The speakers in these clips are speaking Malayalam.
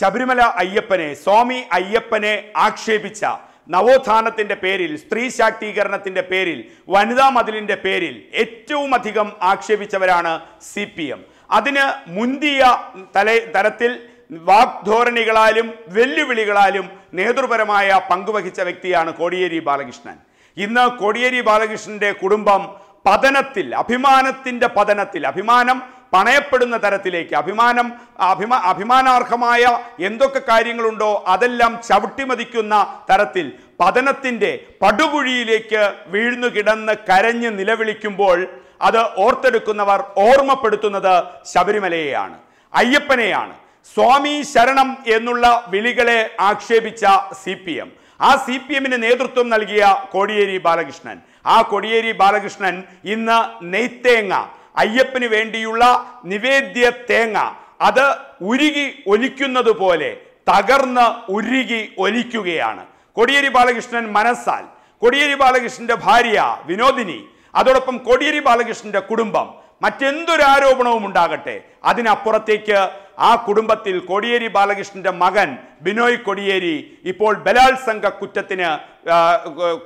ശബരിമല അയ്യപ്പനെ സ്വാമി അയ്യപ്പനെ ആക്ഷേപിച്ച നവോത്ഥാനത്തിന്റെ പേരിൽ സ്ത്രീ ശാക്തീകരണത്തിന്റെ പേരിൽ വനിതാ മതിലിന്റെ പേരിൽ ഏറ്റവും അധികം ആക്ഷേപിച്ചവരാണ് സി പി എം അതിന് മുന്തിയ തല തരത്തിൽ വാഗ്ധോരണികളാലും വെല്ലുവിളികളാലും നേതൃപരമായ പങ്കുവഹിച്ച വ്യക്തിയാണ് കോടിയേരി ബാലകൃഷ്ണൻ ഇന്ന് കോടിയേരി ബാലകൃഷ്ണന്റെ കുടുംബം പതനത്തിൽ അഭിമാനത്തിന്റെ പതനത്തിൽ അഭിമാനം പണയപ്പെടുന്ന തരത്തിലേക്ക് അഭിമാനം അഭിമാ അഭിമാനാർഹമായ എന്തൊക്കെ കാര്യങ്ങളുണ്ടോ അതെല്ലാം ചവിട്ടിമതിക്കുന്ന തരത്തിൽ പതനത്തിൻ്റെ പടുകുഴിയിലേക്ക് വീഴ്ന്നു കിടന്ന് കരഞ്ഞ് നിലവിളിക്കുമ്പോൾ അത് ഓർത്തെടുക്കുന്നവർ ഓർമ്മപ്പെടുത്തുന്നത് ശബരിമലയെയാണ് അയ്യപ്പനെയാണ് സ്വാമി ശരണം എന്നുള്ള വിളികളെ ആക്ഷേപിച്ച സി പി എം ആ സി പി എമ്മിന് നേതൃത്വം നൽകിയ കോടിയേരി ബാലകൃഷ്ണൻ ആ കോടിയേരി ബാലകൃഷ്ണൻ ഇന്ന് നെയ്ത്തേങ്ങ അയ്യപ്പന് വേണ്ടിയുള്ള നിവേദ്യ തേങ്ങ അത് ഉരുകി ഒലിക്കുന്നത് പോലെ തകർന്ന് ഉരുകി ഒലിക്കുകയാണ് കൊടിയേരി ബാലകൃഷ്ണൻ മനസ്സാൽ കൊടിയേരി ബാലകൃഷ്ണന്റെ ഭാര്യ വിനോദിനി അതോടൊപ്പം കൊടിയേരി ബാലകൃഷ്ണന്റെ കുടുംബം മറ്റെന്തൊരു ആരോപണവും ഉണ്ടാകട്ടെ അതിനപ്പുറത്തേക്ക് ആ കുടുംബത്തിൽ കോടിയേരി ബാലകൃഷ്ണന്റെ മകൻ ബിനോയ് കോടിയേരി ഇപ്പോൾ ബലാത്സംഗ കുറ്റത്തിന്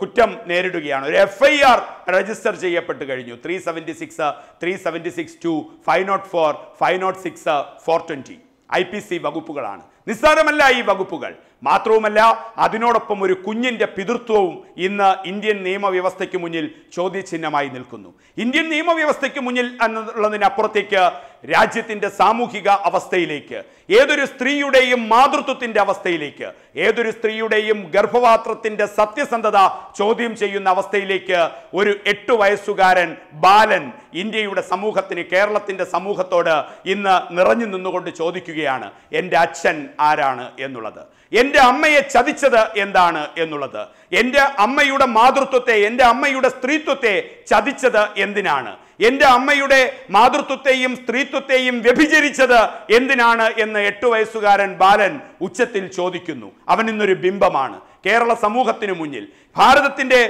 കുറ്റം നേരിടുകയാണ് ഒരു എഫ് ഐ ആർ രജിസ്റ്റർ ചെയ്യപ്പെട്ട് കഴിഞ്ഞു three seventy six three seventy six two five note four five note six four twenty I P C വകുപ്പുകളാണ് നിസ്സാരമല്ല ഈ വകുപ്പുകൾ മാത്രവുമല്ല അതിനോടൊപ്പം ഒരു കുഞ്ഞിൻ്റെ പിതൃത്വവും ഇന്ന് ഇന്ത്യൻ നിയമവ്യവസ്ഥയ്ക്ക് മുന്നിൽ ചോദ്യചിഹ്നമായി നിൽക്കുന്നു ഇന്ത്യൻ നിയമവ്യവസ്ഥയ്ക്ക് മുന്നിൽ എന്നുള്ളതിനപ്പുറത്തേക്ക് രാജ്യത്തിൻ്റെ സാമൂഹിക അവസ്ഥയിലേക്ക് ഏതൊരു സ്ത്രീയുടെയും മാതൃത്വത്തിൻ്റെ അവസ്ഥയിലേക്ക് ഏതൊരു സ്ത്രീയുടെയും ഗർഭപാത്രത്തിൻ്റെ സത്യസന്ധത ചോദ്യം ചെയ്യുന്ന അവസ്ഥയിലേക്ക് ഒരു എട്ട് വയസ്സുകാരൻ ബാലൻ ഇന്ത്യയുടെ സമൂഹത്തിന് കേരളത്തിൻ്റെ സമൂഹത്തോട് ഇന്ന് നിറഞ്ഞു നിന്നുകൊണ്ട് ചോദിക്കുകയാണ് എൻ്റെ അച്ഛൻ ആരാണ് എന്നുള്ളത് എൻ്റെ അമ്മയെ ചതിച്ചത് എന്താണ് എന്നുള്ളത് എൻ്റെ അമ്മയുടെ മാതൃത്വത്തെ എൻ്റെ അമ്മയുടെ സ്ത്രീത്വത്തെ ചതിച്ചത് എന്തിനാണ് എൻ്റെ അമ്മയുടെ മാതൃത്വത്തെയും സ്ത്രീത്വത്തെയും വ്യഭിചരിച്ചത് എന്തിനാണ് എന്ന് എട്ടു വയസ്സുകാരൻ ബാലൻ ഉച്ചത്തിൽ ചോദിക്കുന്നു അവൻ ഇന്നൊരു ബിംബമാണ് കേരള സമൂഹത്തിന് മുന്നിൽ ഭാരതത്തിൻ്റെ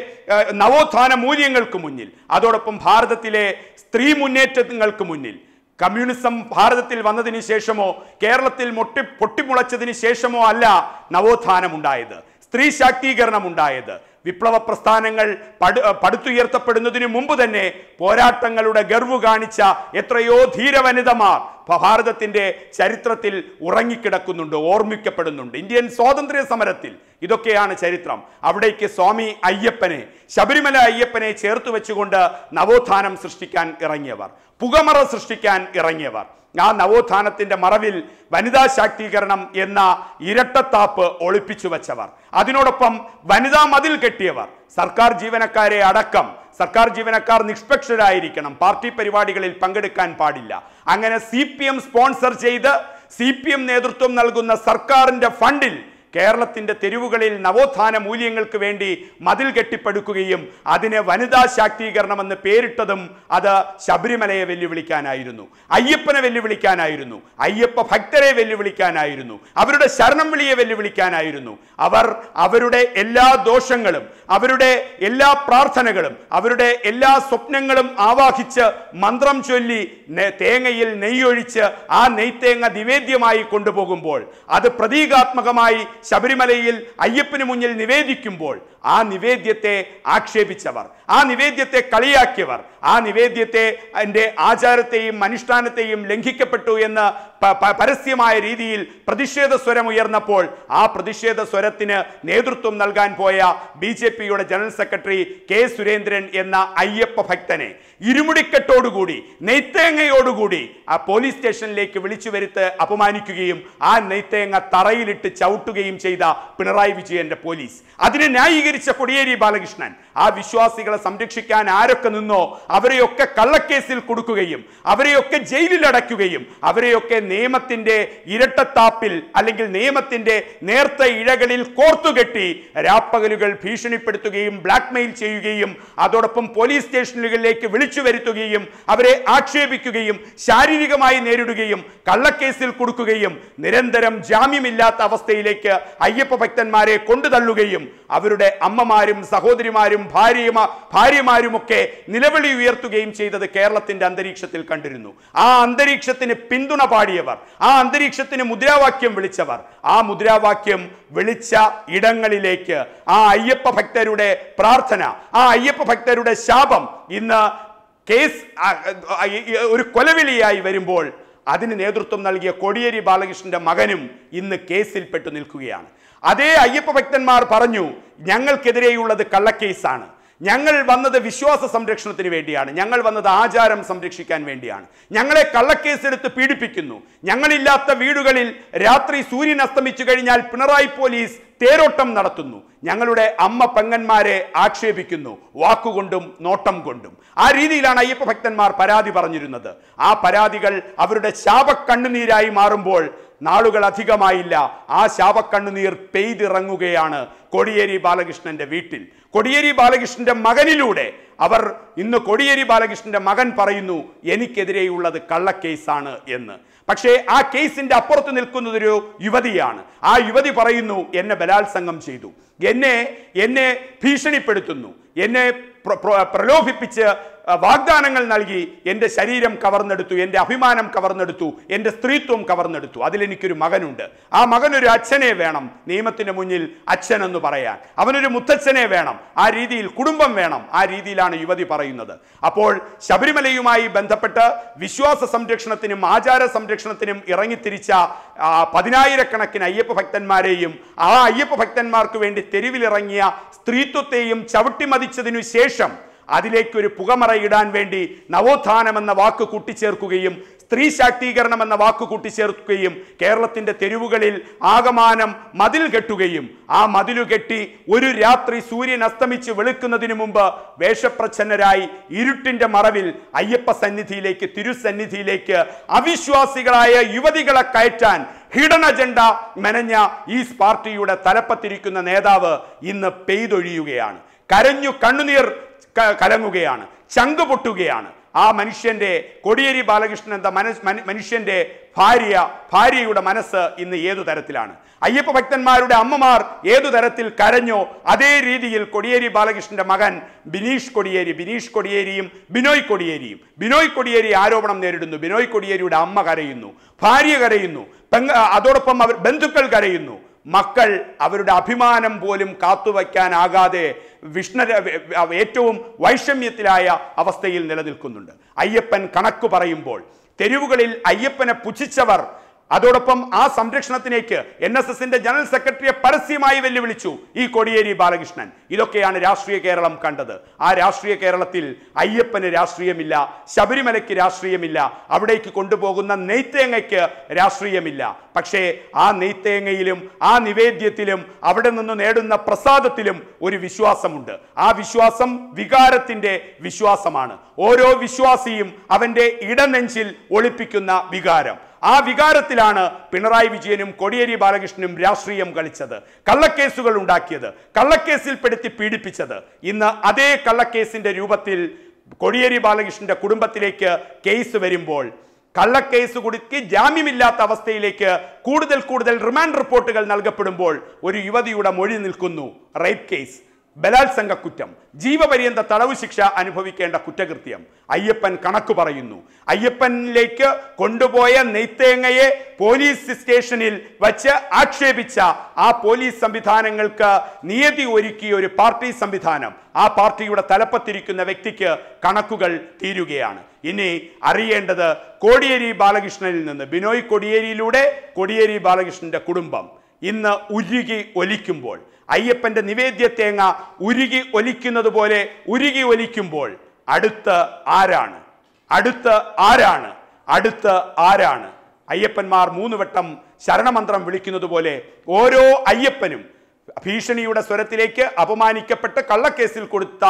നവോത്ഥാന മൂല്യങ്ങൾക്ക് മുന്നിൽ അതോടൊപ്പം ഭാരതത്തിലെ സ്ത്രീ മുന്നേറ്റങ്ങൾക്ക് മുന്നിൽ കമ്മ്യൂണിസം ഭാരതത്തിൽ വന്നതിന് ശേഷമോ കേരളത്തിൽ മൊട്ടി പൊട്ടിമുളച്ചതിന് ശേഷമോ അല്ല നവോത്ഥാനമുണ്ടായത് സ്ത്രീ ശാക്തീകരണം ഉണ്ടായത് വിപ്ലവ പ്രസ്ഥാനങ്ങൾ പടു പടുത്തുയർത്തപ്പെടുന്നതിന് മുമ്പ് തന്നെ പോരാട്ടങ്ങളുടെ ഗർവ് കാണിച്ച എത്രയോ ധീരവനിതമാർ ഭാരതത്തിൻ്റെ ചരിത്രത്തിൽ ഉറങ്ങിക്കിടക്കുന്നുണ്ട് ഓർമ്മിക്കപ്പെടുന്നുണ്ട് ഇന്ത്യൻ സ്വാതന്ത്ര്യ സമരത്തിൽ ഇതൊക്കെയാണ് ചരിത്രം അവിടേക്ക് സ്വാമി അയ്യപ്പനെ ശബരിമല അയ്യപ്പനെ ചേർത്ത് വെച്ചുകൊണ്ട് നവോത്ഥാനം സൃഷ്ടിക്കാൻ ഇറങ്ങിയവർ പുകമറ സൃഷ്ടിക്കാൻ ഇറങ്ങിയവർ ആ നവോത്ഥാനത്തിൻ്റെ മറവിൽ വനിതാ ശാക്തീകരണം എന്ന ഇരട്ടത്താപ്പ് ഒളിപ്പിച്ചു വച്ചവർ അതിനോടൊപ്പം വനിതാ മതിൽ കെട്ടിയവർ സർക്കാർ ജീവനക്കാരെ അടക്കം സർക്കാർ ജീവനക്കാർ നിഷ്പക്ഷരായിരിക്കണം പാർട്ടി പരിപാടികളിൽ പങ്കെടുക്കാൻ പാടില്ല അങ്ങനെ സി സ്പോൺസർ ചെയ്ത് സി നേതൃത്വം നൽകുന്ന സർക്കാരിന്റെ ഫണ്ടിൽ കേരളത്തിൻ്റെ തെരുവുകളിൽ നവോത്ഥാന മൂല്യങ്ങൾക്ക് വേണ്ടി മതിൽ കെട്ടിപ്പടുക്കുകയും അതിനെ വനിതാ ശാക്തീകരണം എന്ന് പേരിട്ടതും അത് ശബരിമലയെ വെല്ലുവിളിക്കാനായിരുന്നു അയ്യപ്പനെ വെല്ലുവിളിക്കാനായിരുന്നു അയ്യപ്പ ഭക്തരെ വെല്ലുവിളിക്കാനായിരുന്നു അവരുടെ ശരണം വിളിയെ വെല്ലുവിളിക്കാനായിരുന്നു അവർ അവരുടെ എല്ലാ ദോഷങ്ങളും അവരുടെ എല്ലാ പ്രാർത്ഥനകളും അവരുടെ എല്ലാ സ്വപ്നങ്ങളും ആവാഹിച്ച് മന്ത്രം ചൊല്ലി തേങ്ങയിൽ നെയ്യൊഴിച്ച് ആ നെയ്ത്തേങ്ങ നിവേദ്യമായി കൊണ്ടുപോകുമ്പോൾ അത് പ്രതീകാത്മകമായി ശബരിമലയിൽ അയ്യപ്പന് മുന്നിൽ നിവേദിക്കുമ്പോൾ ആ നിവേദ്യത്തെ ആക്ഷേപിച്ചവർ ആ നിവേദ്യത്തെ കളിയാക്കിയവർ ആ നിവേദ്യത്തെ എൻ്റെ ആചാരത്തെയും അനുഷ്ഠാനത്തെയും ലംഘിക്കപ്പെട്ടു എന്ന് പരസ്യമായ രീതിയിൽ പ്രതിഷേധ സ്വരം ഉയർന്നപ്പോൾ ആ പ്രതിഷേധ സ്വരത്തിന് നേതൃത്വം നൽകാൻ പോയ ബി ജെ പിയുടെ ജനറൽ സെക്രട്ടറി കെ സുരേന്ദ്രൻ എന്ന അയ്യപ്പ ഭക്തനെ ഇരുമുടിക്കെട്ടോടുകൂടി നെയ്ത്തേങ്ങയോടുകൂടി ആ പോലീസ് സ്റ്റേഷനിലേക്ക് വിളിച്ചു വരുത്ത് അപമാനിക്കുകയും ആ നെയ്ത്തേങ്ങ തറയിലിട്ട് ചവിട്ടുകയും വിമർശിക്കുകയും ചെയ്ത പിണറായി വിജയന്റെ പോലീസ് അതിനെ ന്യായീകരിച്ച കൊടിയേരി ബാലകൃഷ്ണൻ ആ വിശ്വാസികളെ സംരക്ഷിക്കാൻ ആരൊക്കെ നിന്നോ അവരെയൊക്കെ കള്ളക്കേസിൽ കൊടുക്കുകയും അവരെയൊക്കെ ജയിലിലടയ്ക്കുകയും അവരെയൊക്കെ നിയമത്തിന്റെ ഇരട്ടത്താപ്പിൽ അല്ലെങ്കിൽ നിയമത്തിന്റെ നേർത്ത ഇഴകളിൽ കോർത്തുകെട്ടി രാപ്പകലുകൾ ഭീഷണിപ്പെടുത്തുകയും ബ്ലാക്ക്മെയിൽ ചെയ്യുകയും അതോടൊപ്പം പോലീസ് സ്റ്റേഷനുകളിലേക്ക് വിളിച്ചു വരുത്തുകയും അവരെ ആക്ഷേപിക്കുകയും ശാരീരികമായി നേരിടുകയും കള്ളക്കേസിൽ കൊടുക്കുകയും നിരന്തരം ജാമ്യമില്ലാത്ത അവസ്ഥയിലേക്ക് അയ്യപ്പ ഭക്തന്മാരെ കൊണ്ടുതള്ളുകയും അവരുടെ അമ്മമാരും സഹോദരിമാരും ഭാര്യമാ ഭാര്യമാരുമൊക്കെ നിലവിളി ഉയർത്തുകയും ചെയ്തത് കേരളത്തിന്റെ അന്തരീക്ഷത്തിൽ കണ്ടിരുന്നു ആ അന്തരീക്ഷത്തിന് പിന്തുണ പാടിയവർ ആ അന്തരീക്ഷത്തിന് മുദ്രാവാക്യം വിളിച്ചവർ ആ മുദ്രാവാക്യം വിളിച്ച ഇടങ്ങളിലേക്ക് ആ അയ്യപ്പ ഭക്തരുടെ പ്രാർത്ഥന ആ അയ്യപ്പ ഭക്തരുടെ ശാപം ഇന്ന് കേസ് ഒരു കൊലവിളിയായി വരുമ്പോൾ അതിന് നേതൃത്വം നൽകിയ കോടിയേരി ബാലകൃഷ്ണന്റെ മകനും ഇന്ന് കേസിൽപ്പെട്ടു നിൽക്കുകയാണ് അതേ അയ്യപ്പ ഭക്തന്മാർ പറഞ്ഞു ഞങ്ങൾക്കെതിരെയുള്ളത് കള്ളക്കേസാണ് ഞങ്ങൾ വന്നത് വിശ്വാസ സംരക്ഷണത്തിന് വേണ്ടിയാണ് ഞങ്ങൾ വന്നത് ആചാരം സംരക്ഷിക്കാൻ വേണ്ടിയാണ് ഞങ്ങളെ കള്ളക്കേസെടുത്ത് പീഡിപ്പിക്കുന്നു ഞങ്ങളില്ലാത്ത വീടുകളിൽ രാത്രി സൂര്യൻ അസ്തമിച്ചു കഴിഞ്ഞാൽ പിണറായി പോലീസ് തേരോട്ടം നടത്തുന്നു ഞങ്ങളുടെ അമ്മ പെങ്ങന്മാരെ ആക്ഷേപിക്കുന്നു വാക്കുകൊണ്ടും നോട്ടം കൊണ്ടും ആ രീതിയിലാണ് അയ്യപ്പ ഭക്തന്മാർ പരാതി പറഞ്ഞിരുന്നത് ആ പരാതികൾ അവരുടെ ശാപക്കണ്ണുനീരായി മാറുമ്പോൾ നാളുകൾ അധികമായില്ല ആ ശാപക്കണ്ണുനീർ പെയ്തിറങ്ങുകയാണ് കൊടിയേരി ബാലകൃഷ്ണന്റെ വീട്ടിൽ കൊടിയേരി ബാലകൃഷ്ണന്റെ മകനിലൂടെ അവർ ഇന്ന് കൊടിയേരി ബാലകൃഷ്ണന്റെ മകൻ പറയുന്നു എനിക്കെതിരെയുള്ളത് കള്ളക്കേസാണ് എന്ന് പക്ഷേ ആ കേസിന്റെ അപ്പുറത്ത് നിൽക്കുന്നതൊരു യുവതിയാണ് ആ യുവതി പറയുന്നു എന്നെ ബലാത്സംഗം ചെയ്തു എന്നെ എന്നെ ഭീഷണിപ്പെടുത്തുന്നു എന്നെ പ്രലോഭിപ്പിച്ച് വാഗ്ദാനങ്ങൾ നൽകി എൻ്റെ ശരീരം കവർന്നെടുത്തു എൻ്റെ അഭിമാനം കവർന്നെടുത്തു എൻ്റെ സ്ത്രീത്വം കവർന്നെടുത്തു അതിലെനിക്കൊരു മകനുണ്ട് ആ മകനൊരു അച്ഛനെ വേണം നിയമത്തിന് മുന്നിൽ അച്ഛൻ എന്ന് പറയാൻ അവനൊരു മുത്തച്ഛനെ വേണം ആ രീതിയിൽ കുടുംബം വേണം ആ രീതിയിലാണ് യുവതി പറയുന്നത് അപ്പോൾ ശബരിമലയുമായി ബന്ധപ്പെട്ട് വിശ്വാസ സംരക്ഷണത്തിനും ആചാര സംരക്ഷണത്തിനും ഇറങ്ങിത്തിരിച്ച പതിനായിരക്കണക്കിന് അയ്യപ്പ ഭക്തന്മാരെയും ആ അയ്യപ്പ ഭക്തന്മാർക്ക് വേണ്ടി തെരുവിലിറങ്ങിയ സ്ത്രീത്വത്തെയും ചവിട്ടിമതിച്ചതിനു ശേഷം അതിലേക്കൊരു പുകമറയിടാൻ വേണ്ടി നവോത്ഥാനം എന്ന വാക്ക് കൂട്ടിച്ചേർക്കുകയും സ്ത്രീ ശാക്തീകരണം എന്ന വാക്ക് കൂട്ടിച്ചേർക്കുകയും കേരളത്തിൻ്റെ തെരുവുകളിൽ ആകമാനം മതിൽ കെട്ടുകയും ആ മതിലു കെട്ടി ഒരു രാത്രി സൂര്യൻ അസ്തമിച്ച് വെളുക്കുന്നതിന് മുമ്പ് വേഷപ്രച്ഛന്നരായി ഇരുട്ടിൻ്റെ മറവിൽ അയ്യപ്പ സന്നിധിയിലേക്ക് തിരുസന്നിധിയിലേക്ക് അവിശ്വാസികളായ യുവതികളെ കയറ്റാൻ ഹിഡൻ അജണ്ട മെനഞ്ഞ ഈ പാർട്ടിയുടെ തലപ്പത്തിരിക്കുന്ന നേതാവ് ഇന്ന് പെയ്തൊഴിയുകയാണ് കരഞ്ഞു കണ്ണുനീർ കലങ്ങുകയാണ് ചങ്ക് പൊട്ടുകയാണ് ആ മനുഷ്യന്റെ കൊടിയേരി ബാലകൃഷ്ണൻ എന്ന മനസ് മനുഷ്യന്റെ ഭാര്യ ഭാര്യയുടെ മനസ്സ് ഇന്ന് ഏതു തരത്തിലാണ് അയ്യപ്പ ഭക്തന്മാരുടെ അമ്മമാർ ഏതു തരത്തിൽ കരഞ്ഞോ അതേ രീതിയിൽ കൊടിയേരി ബാലകൃഷ്ണന്റെ മകൻ ബിനീഷ് കൊടിയേരി ബിനീഷ് കൊടിയേരിയും ബിനോയ് കൊടിയേരിയും ബിനോയ് കൊടിയേരി ആരോപണം നേരിടുന്നു ബിനോയ് കൊടിയേരിയുടെ അമ്മ കരയുന്നു ഭാര്യ കരയുന്നു പെങ്ങ അതോടൊപ്പം അവർ ബന്ധുക്കൾ കരയുന്നു മക്കൾ അവരുടെ അഭിമാനം പോലും കാത്തുവയ്ക്കാനാകാതെ വിഷ്ണ ഏറ്റവും വൈഷമ്യത്തിലായ അവസ്ഥയിൽ നിലനിൽക്കുന്നുണ്ട് അയ്യപ്പൻ കണക്ക് പറയുമ്പോൾ തെരുവുകളിൽ അയ്യപ്പനെ പുച്ഛിച്ചവർ അതോടൊപ്പം ആ സംരക്ഷണത്തിലേക്ക് എൻ എസ് എസിന്റെ ജനറൽ സെക്രട്ടറിയെ പരസ്യമായി വെല്ലുവിളിച്ചു ഈ കൊടിയേരി ബാലകൃഷ്ണൻ ഇതൊക്കെയാണ് രാഷ്ട്രീയ കേരളം കണ്ടത് ആ രാഷ്ട്രീയ കേരളത്തിൽ അയ്യപ്പന് രാഷ്ട്രീയമില്ല ശബരിമലയ്ക്ക് രാഷ്ട്രീയമില്ല അവിടേക്ക് കൊണ്ടുപോകുന്ന നെയ്ത്തേങ്ങയ്ക്ക് രാഷ്ട്രീയമില്ല പക്ഷേ ആ നെയ്ത്തേങ്ങയിലും ആ നിവേദ്യത്തിലും അവിടെ നിന്ന് നേടുന്ന പ്രസാദത്തിലും ഒരു വിശ്വാസമുണ്ട് ആ വിശ്വാസം വികാരത്തിന്റെ വിശ്വാസമാണ് ഓരോ വിശ്വാസിയും അവന്റെ ഇടനെഞ്ചിൽ ഒളിപ്പിക്കുന്ന വികാരം ആ വികാരത്തിലാണ് പിണറായി വിജയനും കോടിയേരി ബാലകൃഷ്ണനും രാഷ്ട്രീയം കളിച്ചത് കള്ളക്കേസുകൾ ഉണ്ടാക്കിയത് കള്ളക്കേസിൽപ്പെടുത്തി പീഡിപ്പിച്ചത് ഇന്ന് അതേ കള്ളക്കേസിൻ്റെ രൂപത്തിൽ കോടിയേരി ബാലകൃഷ്ണന്റെ കുടുംബത്തിലേക്ക് കേസ് വരുമ്പോൾ കള്ളക്കേസ് കുടുക്കി ജാമ്യമില്ലാത്ത അവസ്ഥയിലേക്ക് കൂടുതൽ കൂടുതൽ റിമാൻഡ് റിപ്പോർട്ടുകൾ നൽകപ്പെടുമ്പോൾ ഒരു യുവതിയുടെ മൊഴി നിൽക്കുന്നു റേപ്പ് കേസ് ബലാത്സംഗ കുറ്റം ജീവപര്യന്ത തടവ് ശിക്ഷ അനുഭവിക്കേണ്ട കുറ്റകൃത്യം അയ്യപ്പൻ കണക്ക് പറയുന്നു അയ്യപ്പനിലേക്ക് കൊണ്ടുപോയ നെയ്ത്തേങ്ങയെ പോലീസ് സ്റ്റേഷനിൽ വച്ച് ആക്ഷേപിച്ച ആ പോലീസ് സംവിധാനങ്ങൾക്ക് നിയതി ഒരുക്കിയ ഒരു പാർട്ടി സംവിധാനം ആ പാർട്ടിയുടെ തലപ്പത്തിരിക്കുന്ന വ്യക്തിക്ക് കണക്കുകൾ തീരുകയാണ് ഇനി അറിയേണ്ടത് കോടിയേരി ബാലകൃഷ്ണനിൽ നിന്ന് ബിനോയ് കോടിയേരിയിലൂടെ കോടിയേരി ബാലകൃഷ്ണന്റെ കുടുംബം ഇന്ന് ഉരുകി ഒലിക്കുമ്പോൾ അയ്യപ്പൻ്റെ നിവേദ്യ തേങ്ങ ഉരുകി ഒലിക്കുന്നത് പോലെ ഉരുകി ഒലിക്കുമ്പോൾ അടുത്ത് ആരാണ് അടുത്ത് ആരാണ് അടുത്ത് ആരാണ് അയ്യപ്പന്മാർ മൂന്ന് വട്ടം ശരണമന്ത്രം വിളിക്കുന്നത് പോലെ ഓരോ അയ്യപ്പനും ഭീഷണിയുടെ സ്വരത്തിലേക്ക് അപമാനിക്കപ്പെട്ട് കള്ളക്കേസിൽ കൊടുത്ത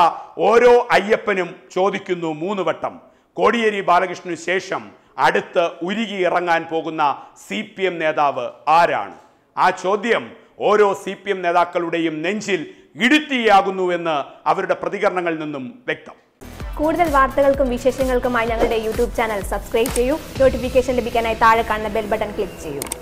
ഓരോ അയ്യപ്പനും ചോദിക്കുന്നു മൂന്ന് വട്ടം കോടിയേരി ബാലകൃഷ്ണന് ശേഷം അടുത്ത് ഉരുകി ഇറങ്ങാൻ പോകുന്ന സി നേതാവ് ആരാണ് ആ ചോദ്യം ഓരോ സി പി എം നേതാക്കളുടെയും നെഞ്ചിൽ ഇടുത്തിയാകുന്നുവെന്ന് അവരുടെ പ്രതികരണങ്ങളിൽ നിന്നും വ്യക്തം കൂടുതൽ വാർത്തകൾക്കും വിശേഷങ്ങൾക്കുമായി ഞങ്ങളുടെ യൂട്യൂബ് ചാനൽ സബ്സ്ക്രൈബ് ചെയ്യൂ നോട്ടിഫിക്കേഷൻ ലഭിക്കാനായി താഴെ കാണുന്ന ബെൽ ബട്ടൺ ക്ലിക്ക് ചെയ്യൂ